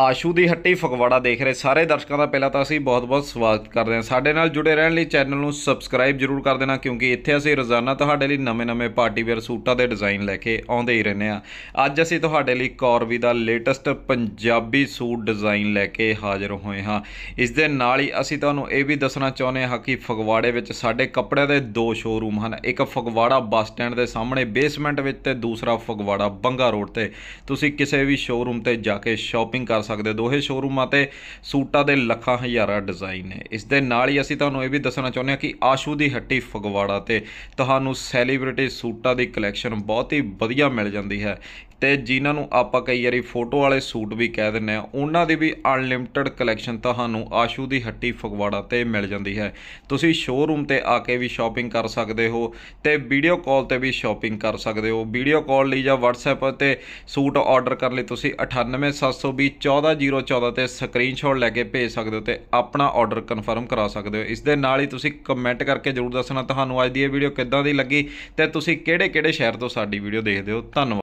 ਆਸ਼ੂ ਦੀ ਹੱਟੀ ਫਗਵਾੜਾ ਦੇਖ ਰਹੇ ਸਾਰੇ ਦਰਸ਼ਕਾਂ ਦਾ ਪਹਿਲਾਂ ਤਾਂ ਅਸੀਂ ਬਹੁਤ-ਬਹੁਤ ਸਵਾਗਤ ਕਰਦੇ ਹਾਂ ਸਾਡੇ ਨਾਲ ਜੁੜੇ ਰਹਿਣ ਲਈ ਚੈਨਲ ਨੂੰ ਸਬਸਕ੍ਰਾਈਬ ਜਰੂਰ ਕਰ ਦੇਣਾ ਕਿਉਂਕਿ ਇੱਥੇ ਅਸੀਂ ਰੋਜ਼ਾਨਾ ਤੁਹਾਡੇ ਲਈ ਨਵੇਂ-ਨਵੇਂ ਪਾਰਟੀ ਵੇਅਰ ਸੂਟਾਂ ਦੇ ਡਿਜ਼ਾਈਨ ਲੈ ਕੇ ਆਉਂਦੇ ਹੀ ਰਹਿੰਦੇ ਹਾਂ ਅੱਜ ਅਸੀਂ ਤੁਹਾਡੇ ਲਈ ਕੌਰਵੀ ਦਾ ਲੇਟੈਸਟ ਪੰਜਾਬੀ ਸੂਟ ਡਿਜ਼ਾਈਨ ਲੈ ਕੇ ਹਾਜ਼ਰ ਹੋਏ ਹਾਂ ਇਸ ਦੇ ਨਾਲ ਹੀ ਅਸੀਂ ਤੁਹਾਨੂੰ ਇਹ ਵੀ ਦੱਸਣਾ ਚਾਹੁੰਦੇ ਹਾਂ ਕਿ ਫਗਵਾੜੇ ਵਿੱਚ ਸਾਡੇ ਕੱਪੜਿਆਂ ਦੇ ਦੋ ਸ਼ੋਰੂਮ ਹਨ ਇੱਕ ਫਗਵਾੜਾ ਬੱਸ ਸਟੈਂਡ ਦੇ ਸਾਹਮਣੇ ਬੇਸਮੈਂਟ ਵਿੱਚ ਤੇ ਦੂਸਰਾ ਫਗਵਾੜਾ ਬੰਗਾ ਰੋਡ ਤੇ ਤੁਸੀਂ ਕਿਸੇ ਵੀ ਸ਼ੋਰੂਮ ਤੇ ਜਾ ਕੇ ਸ਼ਾਪਿੰਗ ਕਰ ਸਕਦੇ ਦੋਹੇ ਸ਼ੋਰੂਮਾਂ ਤੇ ਸੂਟਾਂ ਦੇ ਲੱਖਾਂ ਹਜ਼ਾਰਾਂ ਡਿਜ਼ਾਈਨ ਨੇ ਇਸ ਦੇ ਨਾਲ ਹੀ ਅਸੀਂ ਤੁਹਾਨੂੰ ਇਹ ਵੀ ਦੱਸਣਾ ਚਾਹੁੰਦੇ ਹਾਂ ਕਿ ਆਸ਼ੂ ਦੀ ਹੱਟੀ ਫਗਵਾੜਾ ਤੇ ਤੁਹਾਨੂੰ ਸੈਲੀਬ੍ਰਿਟੀ ਸੂਟਾਂ ਦੀ ਕਲੈਕਸ਼ਨ ਬਹੁਤ ਹੀ ਵਧੀਆ ਮਿਲ ਜਾਂਦੀ ਹੈ ਤੇ ਜਿਨ੍ਹਾਂ ਨੂੰ ਆਪਾਂ ਕਈ ਵਾਰੀ ਫੋਟੋ ਵਾਲੇ ਸੂਟ ਵੀ ਕਹਿ ਦਿੰਨੇ ਆ ਉਹਨਾਂ ਦੀ ਵੀ ਅਨਲਿਮਟਿਡ ਕਲੈਕਸ਼ਨ ਤੁਹਾਨੂੰ ਆਸ਼ੂ ਦੀ ਹੱਟੀ ਫਗਵਾੜਾ ਤੇ ਮਿਲ ਜਾਂਦੀ ਹੈ ਤੁਸੀਂ ਸ਼ੋਰੂਮ ਤੇ ਆ ਕੇ ਵੀ ਸ਼ਾਪਿੰਗ ਕਰ ਸਕਦੇ ਹੋ ਤੇ ਵੀਡੀਓ ਕਾਲ ਤੇ ਵੀ ਸ਼ਾਪਿੰਗ ਕਰ ਸਕਦੇ ਹੋ ਵੀਡੀਓ ਕਾਲ ਲਈ ਜਾਂ WhatsApp ਤੇ ਸੂਟ ਆਰਡਰ ਕਰਨ ਲਈ ਤੁਸੀਂ 9872014014 ਤੇ ਸਕਰੀਨਸ਼ਾਟ ਲੈ ਕੇ ਭੇਜ ਸਕਦੇ ਹੋ ਤੇ ਆਪਣਾ ਆਰਡਰ ਕਨਫਰਮ ਕਰਾ ਸਕਦੇ ਹੋ ਇਸ ਦੇ ਨਾਲ ਹੀ ਤੁਸੀਂ ਕਮੈਂਟ ਕਰਕੇ ਜਰੂਰ ਦੱਸਣਾ ਤੁਹਾਨੂੰ ਅੱਜ ਦੀ ਇਹ ਵੀਡੀਓ ਕਿੱਦਾਂ ਦੀ ਲੱਗੀ ਤੇ ਤੁਸੀਂ ਕਿਹੜੇ-ਕਿਹੜੇ ਸ਼ਹਿਰ ਤੋਂ ਸਾਡੀ ਵੀਡੀਓ ਦੇਖਦੇ ਹੋ ਧੰਨਵਾਦ